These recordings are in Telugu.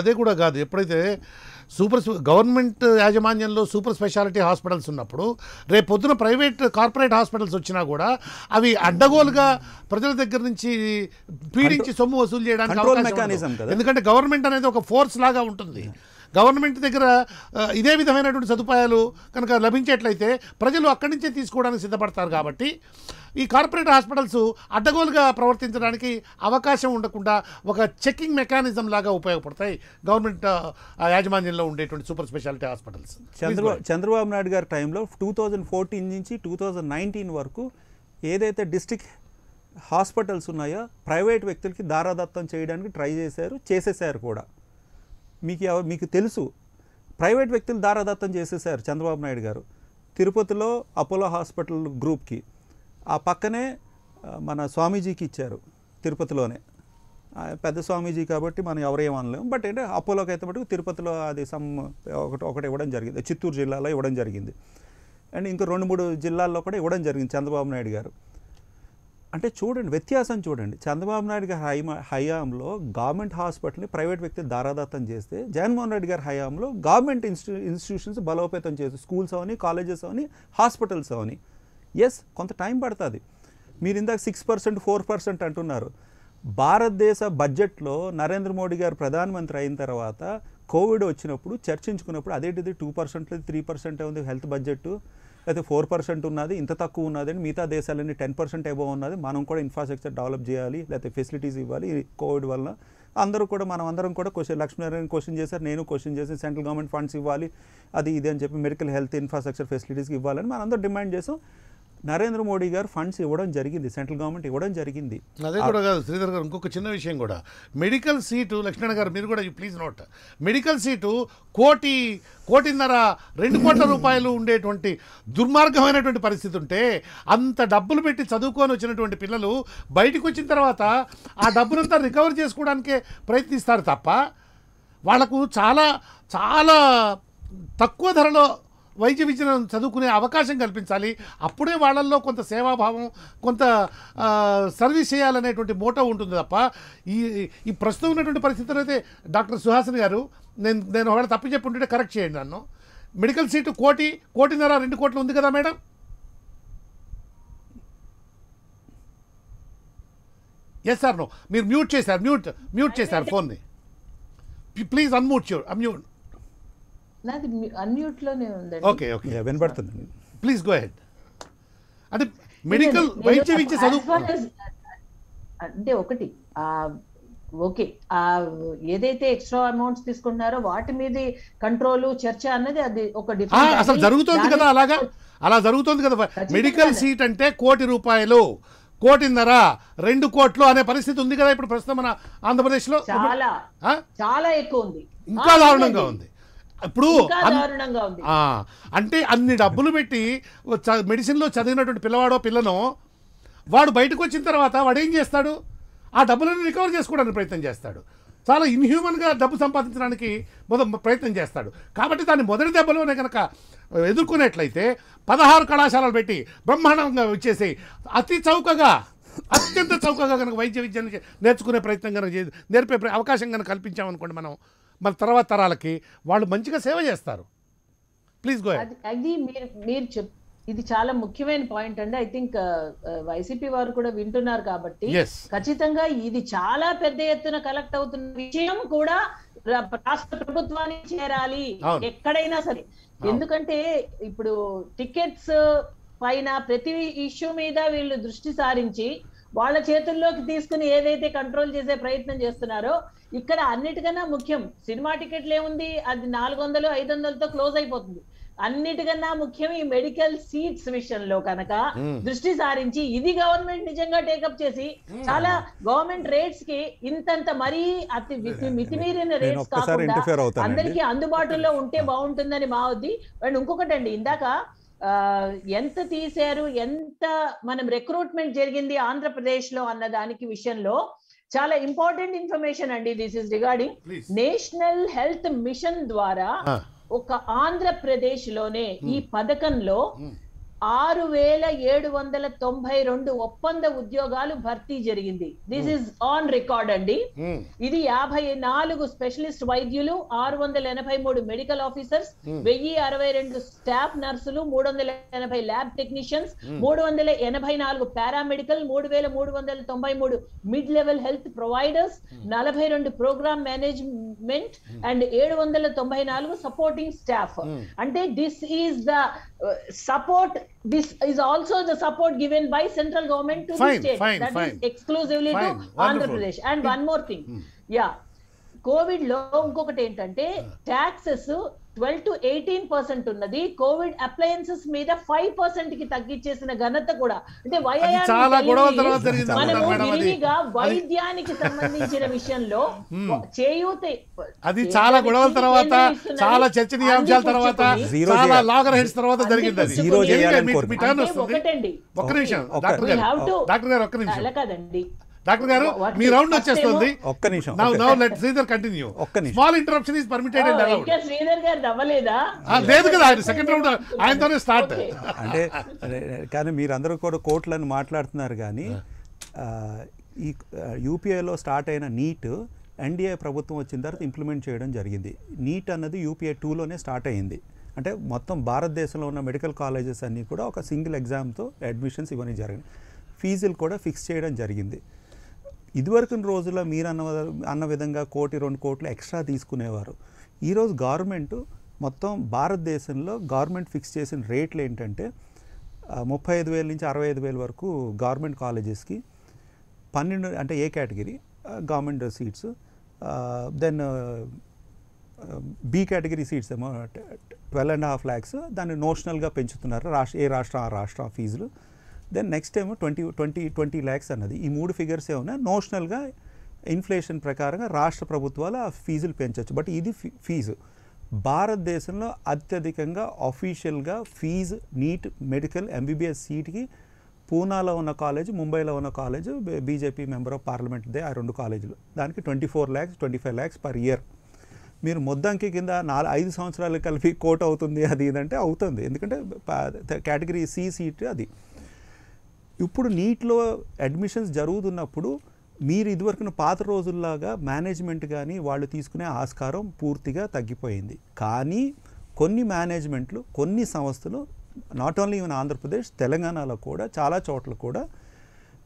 అదే కూడా కాదు ఎప్పుడైతే సూపర్ గవర్నమెంట్ యాజమాన్యంలో సూపర్ స్పెషాలిటీ హాస్పిటల్స్ ఉన్నప్పుడు రేపు పొద్దున ప్రైవేట్ కార్పొరేట్ హాస్పిటల్స్ వచ్చినా కూడా అవి అడ్డగోలుగా ప్రజల దగ్గర నుంచి పీడించి సొమ్ము వసూలు చేయడానికి ఎందుకంటే గవర్నమెంట్ అనేది ఒక ఫోర్స్ లాగా ఉంటుంది గవర్నమెంట్ దగ్గర ఇదే విధమైనటువంటి సదుపాయాలు కనుక లభించేట్లయితే ప్రజలు అక్కడి నుంచే తీసుకోవడానికి సిద్ధపడతారు కాబట్టి ఈ కార్పొరేట్ హాస్పిటల్స్ అడ్డగోలుగా ప్రవర్తించడానికి అవకాశం ఉండకుండా ఒక చెకింగ్ మెకానిజం లాగా ఉపయోగపడతాయి గవర్నమెంట్ యాజమాన్యంలో ఉండేటువంటి super speciality hospitals Chandrababu Chandrababu Naidu గారి టైంలో టూ థౌజండ్ ఫోర్టీన్ నుంచి టూ థౌజండ్ నైన్టీన్ వరకు ఏదైతే డిస్టిక్ హాస్పిటల్స్ ఉన్నాయో ప్రైవేట్ వ్యక్తులకి దారాదత్తం చేయడానికి ట్రై చేశారు చేసేసారు కూడా మీకు మీకు తెలుసు ప్రైవేట్ వ్యక్తులు దారాదత్తం చేసేసారు చంద్రబాబు నాయుడు గారు తిరుపతిలో అపోలో హాస్పిటల్ గ్రూప్కి ఆ పక్కనే మన స్వామీజీకి ఇచ్చారు తిరుపతిలోనే పెద్ద స్వామీజీ కాబట్టి మనం ఎవరేం అనలేము బట్ అంటే అపోలోకి అయితే మటుకు తిరుపతిలో అది సమ్ ఒకటి ఒకటి ఇవ్వడం జరిగింది చిత్తూరు జిల్లాలో ఇవ్వడం జరిగింది అండ్ ఇంకా రెండు మూడు జిల్లాల్లో కూడా ఇవ్వడం జరిగింది చంద్రబాబు నాయుడు గారు అంటే చూడండి వ్యత్యాసం చూడండి చంద్రబాబు నాయుడు గారి హై హయాంలో గవర్నమెంట్ హాస్పిటల్ని ప్రైవేట్ వ్యక్తులు దారాదత్తం చేస్తే జగన్మోహన్ రెడ్డి గారి హయాంలో గవర్నమెంట్ ఇన్స్టి ఇన్స్టిట్యూషన్స్ బలోపేతం చేసి స్కూల్స్ అవని కాలేజెస్ అవని హాస్పిటల్స్ అవని ఎస్ కొంత టైం పడుతుంది మీరు ఇందాక సిక్స్ పర్సెంట్ ఫోర్ పర్సెంట్ అంటున్నారు భారతదేశ బడ్జెట్లో నరేంద్ర మోడీ గారు ప్రధానమంత్రి అయిన తర్వాత కోవిడ్ వచ్చినప్పుడు చర్చించుకున్నప్పుడు అదేంటిది టూ పర్సెంట్ లేదు త్రీ పర్సెంట్ ఉంది హెల్త్ బడ్జెట్ అయితే ఫోర్ పర్సెంట్ ఉన్నది ఇంత తక్కువ ఉన్నది అని మిగతా దేశాలన్నీ టెన్ పర్సెంట్ ఎబో ఉన్నది మనం కూడా ఇన్ఫ్రాస్ట్రక్చర్ డెవలప్ చేయాలి లేకపోతే ఫెసిలిటీస్ ఇవ్వాలి కోవిడ్ వల్ల అందరూ కూడా మనం అందరం కూడా క్వశ్చన్ లక్ష్మీనారాయణ క్వశ్చన్ చేశారు నేను క్వశ్చన్ చేసి సెంట్రల్ గవర్నమెంట్ ఫండ్స్ ఇవ్వాలి అది ఇది అని చెప్పి మెడికల్ హెల్త్ ఇన్ఫ్రాస్ట్రక్చర్ ఫెసిలిటీస్కి ఇవ్వాలని మనం అందరూ డిమాండ్ చేసాం నరేంద్ర మోడీ గారు ఫండ్స్ ఇవ్వడం జరిగింది సెంట్రల్ గవర్నమెంట్ ఇవ్వడం జరిగింది అదే కూడా కాదు శ్రీధర్ గారు ఇంకొక చిన్న విషయం కూడా మెడికల్ సీటు లక్ష్మణ గారు మీరు కూడా ప్లీజ్ నోట్ మెడికల్ సీటు కోటి కోటిన్నర రెండు కోట్ల రూపాయలు ఉండేటువంటి దుర్మార్గమైనటువంటి పరిస్థితి ఉంటే అంత డబ్బులు పెట్టి చదువుకొని వచ్చినటువంటి పిల్లలు బయటకు వచ్చిన తర్వాత ఆ డబ్బునంతా రికవర్ చేసుకోవడానికే ప్రయత్నిస్తారు తప్ప వాళ్ళకు చాలా చాలా తక్కువ ధరలో వైద్య విద్యను చదువుకునే అవకాశం కల్పించాలి అప్పుడే వాళ్ళల్లో కొంత సేవాభావం కొంత సర్వీస్ చేయాలనేటువంటి మోటో ఉంటుంది తప్ప ఈ ఈ ప్రస్తుతం ఉన్నటువంటి పరిస్థితులు అయితే డాక్టర్ సుహాసన్ గారు నేను నేను ఒకవేళ తప్పు చెప్పి ఉంటే కరెక్ట్ చేయండి నన్ను మెడికల్ సీటు కోటి కోటిన్నర రెండు కోట్లు ఉంది కదా మేడం ఎస్ సార్ నో మీరు మ్యూట్ చేశారు మ్యూట్ మ్యూట్ చేశారు ఫోన్ని ప్లీజ్ అన్మ్యూట్ ష్యూర్ నాది అన్మ్యూట్లోనే ఉంది ఓకే ఓకే వినపడుతుంది ప్లీజ్ గో హెడ్ అంటే మెడికల్ వైద్య విద్య అంటే ఒకటి ఓకే ఆ ఏదైతే ఎక్స్ట్రా అమౌంట్స్ తీసుకుంటున్నారో వాటి మీద కంట్రోల్ చర్చ అన్నది అది ఒక డిఫరెంట్ అసలు జరుగుతుంది కదా అలాగా అలా జరుగుతుంది కదా మెడికల్ సీట్ అంటే కోటి రూపాయలు కోటిన్నర రెండు కోట్లు అనే పరిస్థితి ఉంది కదా ఇప్పుడు ప్రస్తుతం మన ఆంధ్రప్రదేశ్ లో చాలా చాలా ఎక్కువ ఉంది ఇంకా దారుణంగా ఉంది ఇప్పుడు అంటే అన్ని డబ్బులు పెట్టి మెడిసిన్లో చదివినటువంటి పిల్లవాడో పిల్లనో వాడు బయటకు వచ్చిన తర్వాత వాడు ఏం చేస్తాడు ఆ డబ్బులను రికవర్ చేసుకోవడానికి ప్రయత్నం చేస్తాడు చాలా ఇన్హ్యూమన్గా డబ్బు సంపాదించడానికి ప్రయత్నం చేస్తాడు కాబట్టి దాన్ని మొదటి దెబ్బలోనే కనుక ఎదుర్కొనేట్లయితే పదహారు కళాశాలలు పెట్టి బ్రహ్మాండంగా వచ్చేసి అతి చౌకగా అత్యంత చౌకగా కనుక వైద్య విద్యను నేర్చుకునే ప్రయత్నం కనుక నేర్పే అవకాశం కనుక కల్పించామనుకోండి మనం మన తర్వాత తరాలకి వాళ్ళు మంచిగా సేవ చేస్తారు ప్లీజ్ గో అది మీరు మీరు చెప్ ఇది చాలా ముఖ్యమైన పాయింట్ అండి ఐ థింక్ వైసీపీ వారు కూడా వింటున్నారు కాబట్టి ఖచ్చితంగా ఇది చాలా పెద్ద ఎత్తున కలెక్ట్ అవుతున్న విషయం కూడా రాష్ట్ర ప్రభుత్వానికి చేరాలి ఎక్కడైనా సరే ఎందుకంటే ఇప్పుడు టికెట్స్ పైన ప్రతి ఇష్యూ మీద వీళ్ళు దృష్టి సారించి వాళ్ళ చేతుల్లోకి తీసుకుని ఏదైతే కంట్రోల్ చేసే ప్రయత్నం చేస్తున్నారో ఇక్కడ అన్నిటికన్నా ముఖ్యం సినిమా టికెట్లు ఏముంది అది నాలుగు వందలు ఐదు వందలతో క్లోజ్ అయిపోతుంది అన్నిటికన్నా ముఖ్యం ఈ మెడికల్ సీట్స్ విషయంలో కనుక దృష్టి సారించి ఇది గవర్నమెంట్ నిజంగా టేకప్ చేసి చాలా గవర్నమెంట్ రేట్స్ కి ఇంతంత మరీ అతి మితిమీరిన రేట్స్ కాకుండా అందరికీ అందుబాటులో ఉంటే బాగుంటుందని మా వద్ది అండ్ ఇంకొకటి అండి ఇందాక ఎంత తీశారు ఎంత మనం రిక్రూట్మెంట్ జరిగింది ఆంధ్రప్రదేశ్ లో అన్న దానికి విషయంలో చాలా ఇంపార్టెంట్ ఇన్ఫర్మేషన్ అండి this is regarding national health mission ద్వారా ఒక ఆంధ్రప్రదేశ్ లోనే ఈ hmm. పథకంలో hmm. ఆరు వేల ఏడు వందల తొంభై రెండు ఒప్పంద ఉద్యోగాలు భర్తీ జరిగింది దిస్ ఇస్ ఆన్ రికార్డ్ అండి hmm. ఇది యాభై నాలుగు స్పెషలిస్ట్ వైద్యులు ఆరు వందల ఎనభై మూడు మెడికల్ ఆఫీసర్స్ hmm. వెయ్యి అరవై రెండు స్టాఫ్ నర్సులు మూడు వందల ఎనభై ల్యాబ్ టెక్నీషియన్స్ hmm. మూడు వందల ఎనభై నాలుగు పారామెడికల్ మూడు వేల మూడు వందల తొంభై మూడు మిడ్ లెవెల్ హెల్త్ ప్రొవైడర్స్ నలభై రెండు ప్రోగ్రామ్ మేనేజ్మెంట్ అండ్ ఏడు వందల తొంభై నాలుగు సపోర్టింగ్ స్టాఫ్ అంటే this is the support this is also the support given by central government to fine, the state. Fine, that fine. Is exclusively fine, to Wonderful. Andhra Pradesh. And one more thing. Hmm. Yeah. Covid లో ఇంకొకటి ఏంటంటే taxes twelve to eighteen percent ఉన్నది కోవిడ్ అప్లయన్సెస్ మీద ఫైవ్ పర్సెంట్ కి తగ్గించేసిన ఘనత కూడా అంటే విరివిగా వైద్యానికి సంబంధించిన విషయంలో చేయూత అది చాలా గొడవల తర్వాత చాలా చర్చనీయాంశాల తర్వాత చాలా లాగర్ హెడ్స్ తర్వాత జరిగింది జీరో ఒకటండి ఒక్క నిమిషం డాక్టర్ గారు ఒక్క నిమిషం అలా కాదండి డాక్టర్ గారు మీ రౌండ్ వచ్చేస్తుంది ఒక్క నిమిషం now now let Sridhar continue ఒక్క నిమిషం small interruption is permitted and allowed Sridhar garu అవ్వలేదా ah, లేదు కదా ఆయన సెకండ్ రౌండ్ ఆయన తోనే స్టార్ట్ అంటే కానీ మీరందరూ కూడా కోట్లను మాట్లాడుతున్నారు కానీ ah. ఈ యూపీఐలో స్టార్ట్ అయిన నీట్ ఎన్డీఏ ప్రభుత్వం వచ్చిన తర్వాత ఇంప్లిమెంట్ చేయడం జరిగింది నీట్ అన్నది యూపీఐ టూలోనే స్టార్ట్ అయ్యింది అంటే మొత్తం భారతదేశంలో ఉన్న మెడికల్ కాలేజెస్ అన్నీ కూడా ఒక సింగిల్ ఎగ్జామ్తో అడ్మిషన్స్ ఇవ్వడం జరిగింది ఫీజులు కూడా ఫిక్స్ చేయడం జరిగింది ఇదివరకు రోజుల్లో మీరు అన్న అన్న విధంగా కోటి రెండు కోట్లు ఎక్స్ట్రా తీసుకునేవారు ఈరోజు గవర్నమెంట్ మొత్తం భారతదేశంలో గవర్నమెంట్ ఫిక్స్ చేసిన రేట్లు ఏంటంటే ముప్పై ఐదు వేల నుంచి అరవై ఐదు వేల వరకు గవర్నమెంట్ కాలేజెస్కి పన్నెండు అంటే A category government seats then B category seats ఏమో ట్వెల్వ్ అండ్ హాఫ్ ల్యాక్స్ దాన్ని నోషనల్గా పెంచుతున్నారు రాష్ట్ర ఏ రాష్ట్రం ఆ రాష్ట్రం ఫీజులు దెన్ నెక్స్ట్ ఏమో ట్వంటీ ట్వంటీ ట్వంటీ ల్యాక్స్ అన్నది ఈ మూడు ఫిగర్సే ఉన్నాయి నోషనల్గా ఇన్ఫ్లేషన్ ప్రకారంగా రాష్ట్ర ప్రభుత్వాలు ఆ ఫీజులు పెంచవచ్చు బట్ ఇది ఫీజు భారతదేశంలో అత్యధికంగా అఫీషియల్గా ఫీజు నీట్ మెడికల్ ఎంబీబీఎస్ సీట్కి పూనాలో ఉన్న కాలేజ్ ముంబైలో ఉన్న college BJP member of parliament they ఆ రెండు కాలేజీలు దానికి twenty four lakhs twenty five lakhs per year మీరు మొద్దంకి కింద నాలుగు ఐదు సంవత్సరాలు కలిపి కోట్ అవుతుంది అది ఇదంటే అవుతుంది ఎందుకంటే కేటగిరీ సి సీట్ అది ఇప్పుడు నీట్లో అడ్మిషన్స్ జరుగుతున్నప్పుడు మీరు ఇదివరకు పాత రోజుల్లాగా మేనేజ్మెంట్ కానీ వాళ్ళు తీసుకునే ఆస్కారం పూర్తిగా తగ్గిపోయింది కానీ కొన్ని మేనేజ్మెంట్లు కొన్ని సంస్థలు నాట్ ఓన్లీ ఈవెన్ ఆంధ్రప్రదేశ్ తెలంగాణలో కూడా చాలా చోట్ల కూడా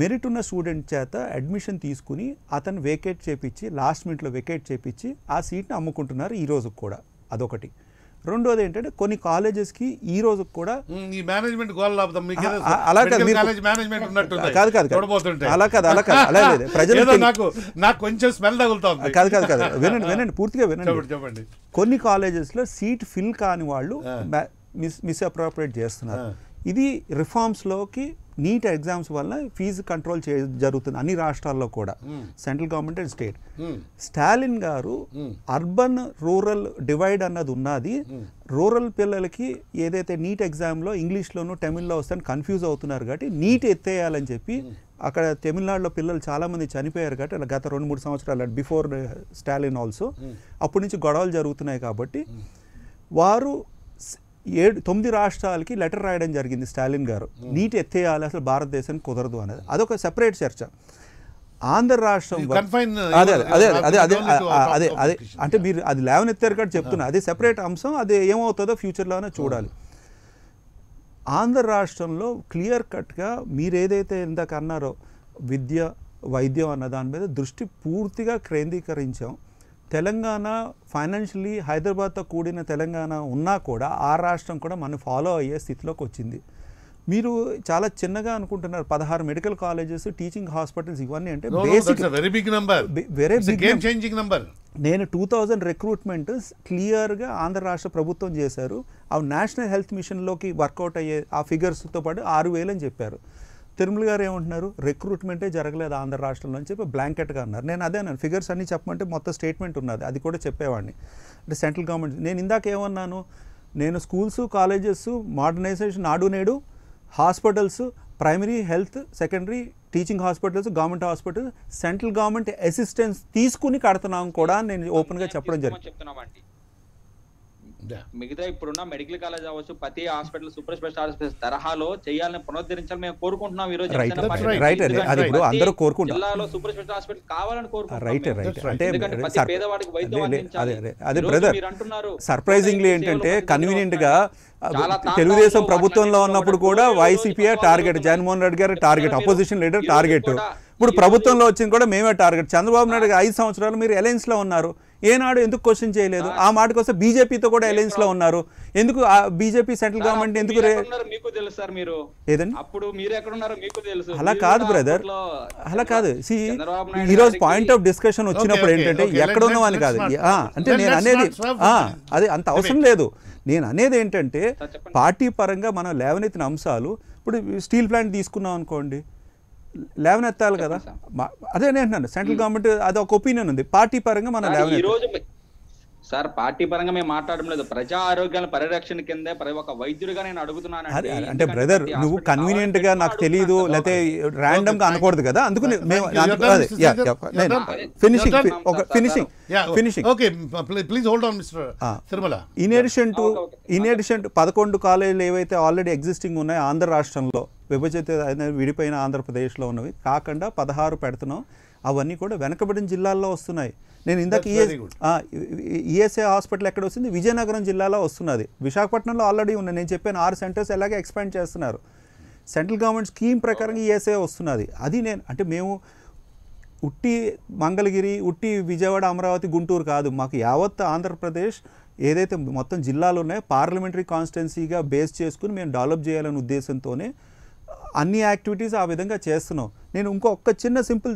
మెరిట్ ఉన్న స్టూడెంట్ చేత అడ్మిషన్ తీసుకుని అతను వేకేట్ చేపించి లాస్ట్ మినిట్లో వేకేట్ చేపించి ఆ సీట్ని అమ్ముకుంటున్నారు ఈరోజు కూడా అదొకటి రెండోది ఏంటంటే కొన్ని కాలేజెస్ కి ఈ రోజు కూడా ఈ మేనేజ్మెంట్ అలా కాదు మేనేజ్మెంట్ ఉన్నట్టు కాదు కాదు అలా కాదు అలా కాదు అలా లేదు ప్రజలు నాకు కొంచెం స్మెల్ తగులుతుంది కాదు కాదు కాదు వినండి వినండి పూర్తిగా వినండి చెప్పండి కొన్ని కాలేజెస్లో సీట్ ఫిల్ కాని వాళ్ళు మిస్ మిస్అప్రోప్రియేట్ చేస్తున్నారు ఇది రిఫార్మ్స్లోకి నీట్ ఎగ్జామ్స్ వల్ల ఫీజు కంట్రోల్ చే జరుగుతుంది అన్ని రాష్ట్రాల్లో కూడా central government and state Stalin garu urban rural divide అన్నది ఉన్నది రూరల్ పిల్లలకి ఏదైతే నీట్ ఎగ్జామ్లో ఇంగ్లీష్లోనూ తమిళ్లో వస్తాయని కన్ఫ్యూజ్ అవుతున్నారు కాబట్టి నీట్ ఎత్తేయాలని చెప్పి అక్కడ తమిళనాడులో పిల్లలు చాలామంది చనిపోయారు కాబట్టి గత రెండు మూడు సంవత్సరాలు బిఫోర్ స్టాలిన్ ఆల్సో అప్పటి నుంచి గొడవలు జరుగుతున్నాయి కాబట్టి వారు ఏడు తొమ్మిది రాష్ట్రాలకి లెటర్ రాయడం జరిగింది స్టాలిన్ గారు నీటి ఎత్తేయాలి అసలు భారతదేశానికి కుదరదు అనేది అదొక సెపరేట్ చర్చ ఆంధ్ర రాష్ట్రం అదే అదే అదే అదే అదే అదే అంటే మీరు అది లేవనెత్తారు కాదు చెప్తున్నా అదే సెపరేట్ అంశం అది ఏమవుతుందో ఫ్యూచర్లోనే చూడాలి ఆంధ్ర రాష్ట్రంలో క్లియర్ కట్గా మీరు ఏదైతే ఇందాక అన్నారో విద్య వైద్యం అన్న దాని మీద దృష్టి పూర్తిగా కేంద్రీకరించాం తెలంగాణ ఫైనాన్షియలీ హైదరాబాద్తో కూడిన తెలంగాణ ఉన్నా కూడా ఆ రాష్ట్రం కూడా మనం ఫాలో అయ్యే స్థితిలోకి వచ్చింది మీరు చాలా చిన్నగా అనుకుంటున్నారు పదహారు మెడికల్ కాలేజెస్ టీచింగ్ హాస్పిటల్స్ ఇవన్నీ అంటే very big number very big number నేను టూ థౌజండ్ రిక్రూట్మెంట్ క్లియర్గా ఆంధ్ర రాష్ట్ర ప్రభుత్వం చేశారు ఆ నేషనల్ హెల్త్ మిషన్లోకి వర్కౌట్ అయ్యే ఆ ఫిగర్స్తో పాటు ఆరు వేలు అని చెప్పారు తిరుమల గారు ఏమంటున్నారు రిక్రూట్మెంటే జరగలేదు ఆంధ్ర రాష్ట్రంలో అని చెప్పి బ్లాంకెట్గా అన్నారు నేను అదే అన్నాను ఫిగర్స్ అన్నీ చెప్పమంటే మొత్తం స్టేట్మెంట్ ఉన్నది అది కూడా చెప్పేవాడిని అంటే సెంట్రల్ గవర్నమెంట్ నేను ఇందాక ఏమన్నాను నేను schools colleges modernization Nadu Nedu hospitals primary health secondary teaching hospitals government hospitals central government assistance తీసుకుని కడుతున్నాం కూడా నేను ఓపెన్గా చెప్పడం జరిగింది మిగతా ఇప్పుడున్న మెడికల్ కాలేజ్ అవ్వచ్చు ప్రతి హాస్పిటల్ సూపర్ స్పెషాలిటీ తరహాలో చేయాలని పునరుద్ధరించాలని మేము కోరుకుంటున్నాం ఈ రోజు అందరూ కోరుకుంటారు జిల్లాలో సూపర్ స్పెషల్ హాస్పిటల్ కావాలని కోరుకుంటున్నాం అంటున్నారు సర్ప్రైజింగ్లీ ఏంటంటే కన్వీనియంట్ గా తెలుగుదేశం ప్రభుత్వంలో ఉన్నప్పుడు కూడా వైసీపీ టార్గెట్ జగన్మోహన్ రెడ్డి గారు టార్గెట్ అపోజిషన్ లీడర్ టార్గెట్ ఇప్పుడు ప్రభుత్వంలో వచ్చింది కూడా మేమే టార్గెట్ చంద్రబాబు నాయుడు ఐదు సంవత్సరాలు మీరు అలయన్స్లో ఉన్నారు ఏనాడు ఎందుకు క్వశ్చన్ చేయలేదు ఆ మాటకు వస్తే బీజేపీతో కూడా అలయన్స్ లో ఉన్నారు ఎందుకు బీజేపీ సెంట్రల్ గవర్నమెంట్ ఎందుకు అలా కాదు బ్రదర్ అలా కాదు సి ఈ రోజు పాయింట్ ఆఫ్ డిస్కషన్ వచ్చినప్పుడు ఏంటంటే ఎక్కడ ఉన్నామని కాదు అంటే నేను అనేది అది అంత అవసరం లేదు నేను అనేది ఏంటంటే పార్టీ పరంగా మనం లేవనెత్తిన అంశాలు ఇప్పుడు స్టీల్ ప్లాంట్ తీసుకున్నాం అనుకోండి లేవనెత్తాలి కదా అదే నేను అంటున్నాను సెంట్రల్ గవర్నమెంట్ అది ఒక ఒపీనియన్ ఉంది పార్టీ పరంగా మనం లేవనెత్తాలి సార్ పార్టీ పరంగా మేము మాట్లాడడం లేదు ప్రజా ఆరోగ్యాల పరిరక్షణ కింద ఒక వైద్యుడిగా నేను అడుగుతున్నాను అంటే బ్రదర్ నువ్వు కన్వీనియంట్ గా నాకు తెలియదు లేకపోతే ర్యాండమ్ గా అనకూడదు కదా అందుకు finishing finishing finishing okay please hold on mister Tirumala in addition to in addition to పదకొండు కాలేజీలు ఏవైతే ఆల్రెడీ ఎగ్జిస్టింగ్ ఉన్నాయో ఆంధ్ర రాష్ట్రంలో విభజిత విడిపోయిన ఆంధ్రప్రదేశ్లో ఉన్నవి కాకుండా పదహారు పెడుతున్నాం అవన్నీ కూడా వెనకబడిన జిల్లాల్లో వస్తున్నాయి నేను ఇందాక e ఈఎస్ఏ e హాస్పిటల్ ఎక్కడ వస్తుంది విజయనగరం జిల్లాలో వస్తున్నది విశాఖపట్నంలో ఆల్రెడీ ఉన్నాయి నేను చెప్పాను ఆరు సెంటర్స్ ఎలాగే ఎక్స్పాండ్ చేస్తున్నారు సెంట్రల్ గవర్నమెంట్ స్కీమ్ ప్రకారం ఈఎస్ఏ e వస్తున్నది అది నేను అంటే మేము ఉట్టి మంగళగిరి ఉట్టి విజయవాడ అమరావతి గుంటూరు కాదు మాకు యావత్ ఆంధ్రప్రదేశ్ ఏదైతే మొత్తం జిల్లాలు ఉన్నాయో పార్లమెంటరీ కాన్స్టిట్యున్సీగా బేస్ చేసుకుని మేము డెవలప్ చేయాలనే ఉద్దేశంతోనే అన్ని యాక్టివిటీస్ ఆ విధంగా చేస్తున్నాం నేను ఇంకొక చిన్న సింపుల్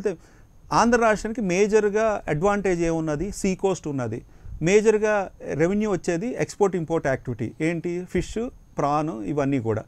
ఆంధ్ర రాష్ట్రానికి మేజర్గా అడ్వాంటేజ్ ఏమున్నది సీ కోస్ట్ ఉన్నది మేజర్గా రెవెన్యూ వచ్చేది ఎక్స్పోర్ట్ ఇంపోర్ట్ యాక్టివిటీ ఏంటి ఫిష్ ప్రాను ఇవన్నీ కూడా